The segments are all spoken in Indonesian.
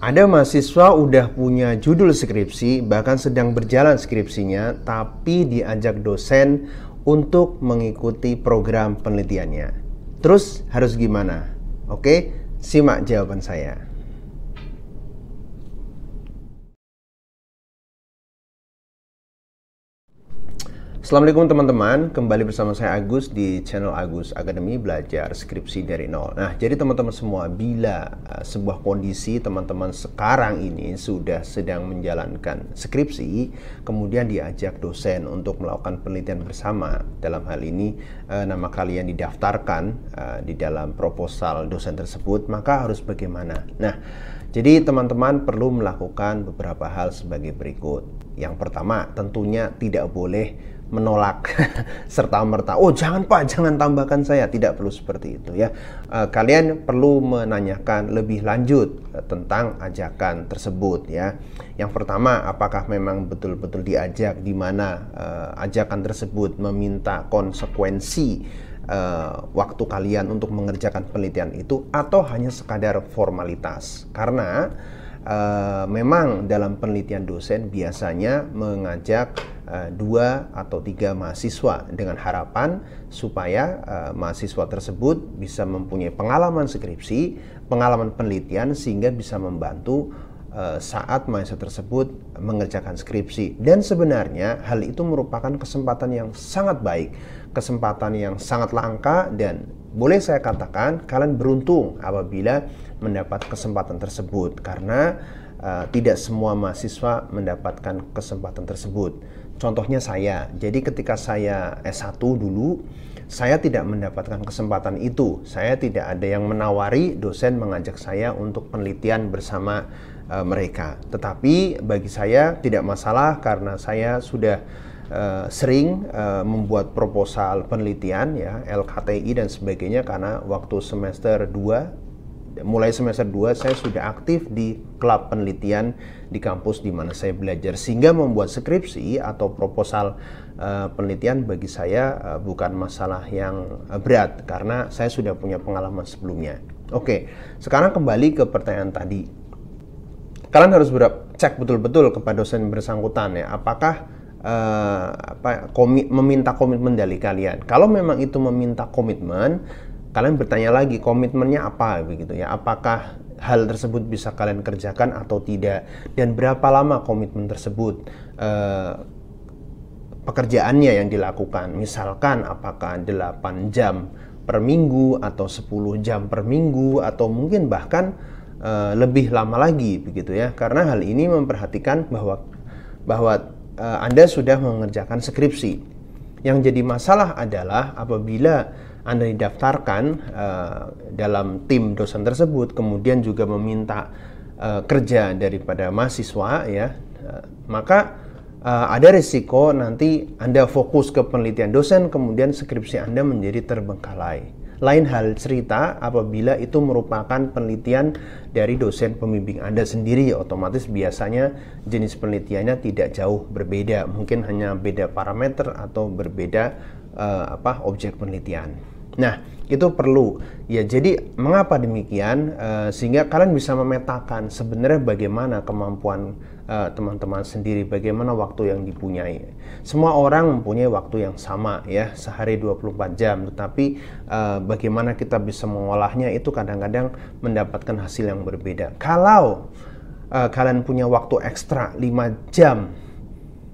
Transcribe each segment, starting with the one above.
Ada mahasiswa udah punya judul skripsi, bahkan sedang berjalan skripsinya, tapi diajak dosen untuk mengikuti program penelitiannya. Terus harus gimana? Oke, simak jawaban saya. Assalamualaikum teman-teman, kembali bersama saya Agus di channel Agus Academy Belajar Skripsi dari Nol. Nah, jadi teman-teman semua, bila uh, sebuah kondisi teman-teman sekarang ini sudah sedang menjalankan skripsi, kemudian diajak dosen untuk melakukan penelitian bersama, dalam hal ini uh, nama kalian didaftarkan uh, di dalam proposal dosen tersebut, maka harus bagaimana? Nah, jadi teman-teman perlu melakukan beberapa hal sebagai berikut. Yang pertama, tentunya tidak boleh menolak serta merta oh jangan pak jangan tambahkan saya tidak perlu seperti itu ya eh, kalian perlu menanyakan lebih lanjut eh, tentang ajakan tersebut ya yang pertama apakah memang betul-betul diajak di mana uh, ajakan tersebut meminta konsekuensi uh, waktu kalian untuk mengerjakan penelitian itu atau hanya sekadar formalitas karena uh, memang dalam penelitian dosen biasanya mengajak Eh, dua atau tiga mahasiswa dengan harapan supaya eh, mahasiswa tersebut bisa mempunyai pengalaman skripsi, pengalaman penelitian sehingga bisa membantu eh, saat mahasiswa tersebut mengerjakan skripsi. Dan sebenarnya hal itu merupakan kesempatan yang sangat baik, kesempatan yang sangat langka dan boleh saya katakan kalian beruntung apabila mendapat kesempatan tersebut karena uh, tidak semua mahasiswa mendapatkan kesempatan tersebut. Contohnya saya, jadi ketika saya S1 dulu, saya tidak mendapatkan kesempatan itu. Saya tidak ada yang menawari dosen mengajak saya untuk penelitian bersama uh, mereka. Tetapi bagi saya tidak masalah karena saya sudah uh, sering uh, membuat proposal penelitian ya, LKTI dan sebagainya karena waktu semester 2 Iya, mulai semester 2 saya sudah aktif di klub penelitian di kampus di mana saya belajar sehingga membuat skripsi atau proposal uh, penelitian bagi saya uh, bukan masalah yang eh, berat karena saya sudah punya pengalaman sebelumnya. Oke, sekarang kembali ke pertanyaan tadi. Kalian harus cek betul-betul kepada dosen bersangkutan ya, apakah uh, apa komi meminta komitmen dari kalian. Kalau memang itu meminta komitmen, kalian bertanya lagi komitmennya apa begitu ya apakah hal tersebut bisa kalian kerjakan atau tidak dan berapa lama komitmen tersebut uh, pekerjaannya yang dilakukan misalkan apakah 8 jam per minggu atau 10 jam per minggu atau mungkin bahkan uh, lebih lama lagi begitu ya karena hal ini memperhatikan bahwa bahwa uh, Anda sudah mengerjakan skripsi yang jadi masalah adalah apabila anda didaftarkan uh, dalam tim dosen tersebut, kemudian juga meminta uh, kerja daripada mahasiswa ya, uh, maka uh, ada risiko nanti Anda fokus ke penelitian dosen, kemudian skripsi Anda menjadi terbengkalai. Lain hal cerita apabila itu merupakan penelitian dari dosen pembimbing Anda sendiri, otomatis biasanya jenis penelitiannya tidak jauh berbeda, mungkin hanya beda parameter atau berbeda uh, apa objek penelitian. Nah, itu perlu. Ya, jadi mengapa demikian? Uh, sehingga kalian bisa memetakan sebenarnya bagaimana kemampuan eh, teman-teman sendiri, bagaimana waktu yang dipunyai. Semua orang mempunyai waktu yang sama ya, sehari 24 jam, tetapi uh, bagaimana kita bisa mengolahnya itu kadang-kadang mendapatkan hasil yang berbeda. Kalau uh, kalian punya waktu ekstra 5 jam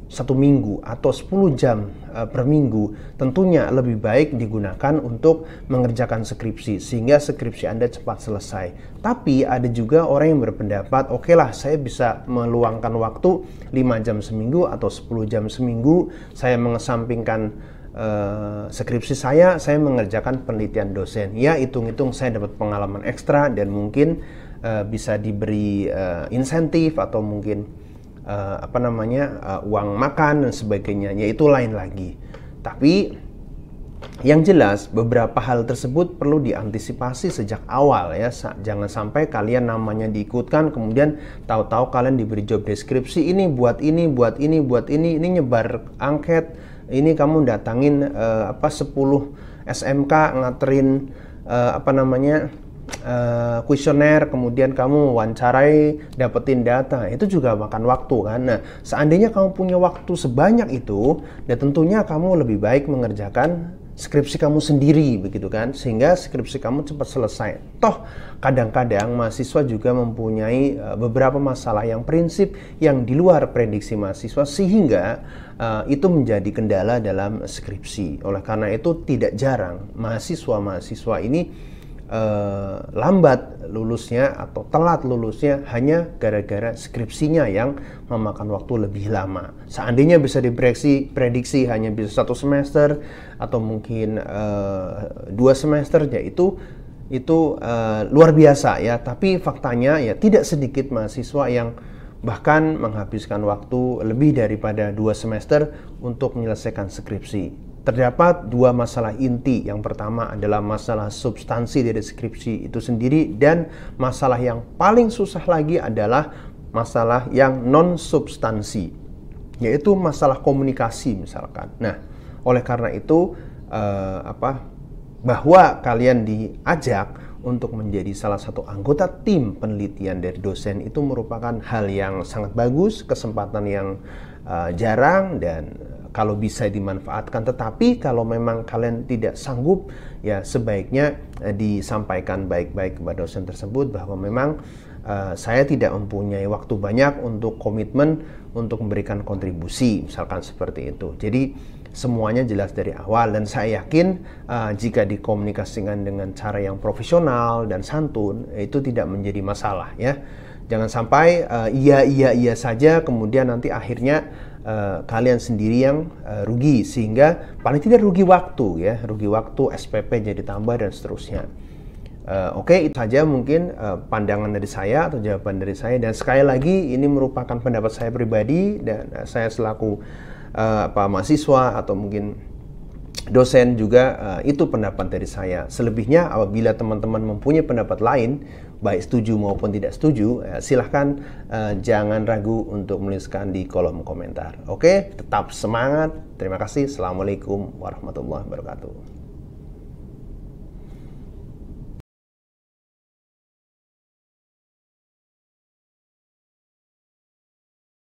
satu minggu atau 10 jam eh, per minggu tentunya lebih baik digunakan untuk mengerjakan skripsi sehingga skripsi Anda cepat selesai. Tapi ada juga orang yang berpendapat, oke okay lah saya bisa meluangkan waktu 5 jam seminggu atau 10 jam seminggu saya mengesampingkan Uh, skripsi saya, saya mengerjakan penelitian dosen. Ya, hitung-hitung saya dapat pengalaman ekstra dan mungkin uh, bisa diberi uh, insentif atau mungkin uh, apa namanya uh, uang makan dan sebagainya ya itu lain lagi tapi yang jelas beberapa hal tersebut perlu diantisipasi sejak awal ya Sa jangan sampai kalian namanya diikutkan kemudian tahu-tahu kalian diberi job deskripsi ini buat ini buat ini buat ini ini nyebar angket ini kamu datangin uh, apa 10 SMK nganterin uh, apa namanya Eh, kuesioner, uh, kemudian kamu wawancarai, dapetin data, itu juga makan waktu kan. Nah, seandainya kamu punya waktu sebanyak itu, ya tentunya kamu lebih baik mengerjakan skripsi kamu sendiri begitu kan sehingga skripsi kamu cepat selesai toh kadang-kadang mahasiswa juga mempunyai eh, beberapa masalah yang prinsip yang di luar prediksi mahasiswa sehingga uh, itu menjadi kendala dalam skripsi oleh karena itu tidak jarang mahasiswa-mahasiswa ini eh, lambat lulusnya atau telat lulusnya hanya gara-gara skripsinya yang memakan waktu lebih lama. Seandainya bisa diprediksi prediksi hanya bisa satu semester atau mungkin eh, dua semester, yaitu itu eh, luar biasa ya tapi faktanya ya tidak sedikit mahasiswa yang bahkan menghabiskan waktu lebih daripada dua semester untuk menyelesaikan skripsi Terdapat dua masalah inti. Yang pertama adalah masalah substansi dari skripsi itu sendiri dan masalah yang paling susah lagi adalah masalah yang non substansi, yaitu masalah komunikasi misalkan. Nah, oleh karena itu eh, apa bahwa kalian diajak untuk menjadi salah satu anggota tim penelitian dari dosen itu merupakan hal yang sangat bagus, kesempatan yang uh, jarang dan kalau bisa dimanfaatkan. Tetapi kalau memang kalian tidak sanggup, ya sebaiknya eh, disampaikan baik-baik kepada dosen tersebut bahwa memang uh, saya tidak mempunyai waktu banyak untuk komitmen untuk memberikan kontribusi, misalkan seperti itu. Jadi semuanya jelas dari awal dan saya yakin uh, jika dikomunikasikan dengan cara yang profesional dan santun eh, itu tidak menjadi masalah ya. Jangan sampai uh, iya iya iya saja kemudian nanti akhirnya uh, kalian sendiri yang uh, rugi sehingga paling tidak rugi waktu ya, rugi waktu spp jadi tambah dan seterusnya. Uh, Oke, okay, itu saja mungkin uh, pandangan dari saya atau jawaban dari saya. Dan sekali lagi, ini merupakan pendapat saya pribadi dan uh, saya selaku uh, apa mahasiswa atau mungkin dosen juga eh, itu pendapat dari saya. Selebihnya apabila teman-teman mempunyai pendapat lain, baik setuju maupun tidak setuju, eh, silahkan eh, jangan ragu untuk menuliskan di kolom komentar. Oke, tetap semangat. Terima kasih. Assalamualaikum warahmatullahi wabarakatuh.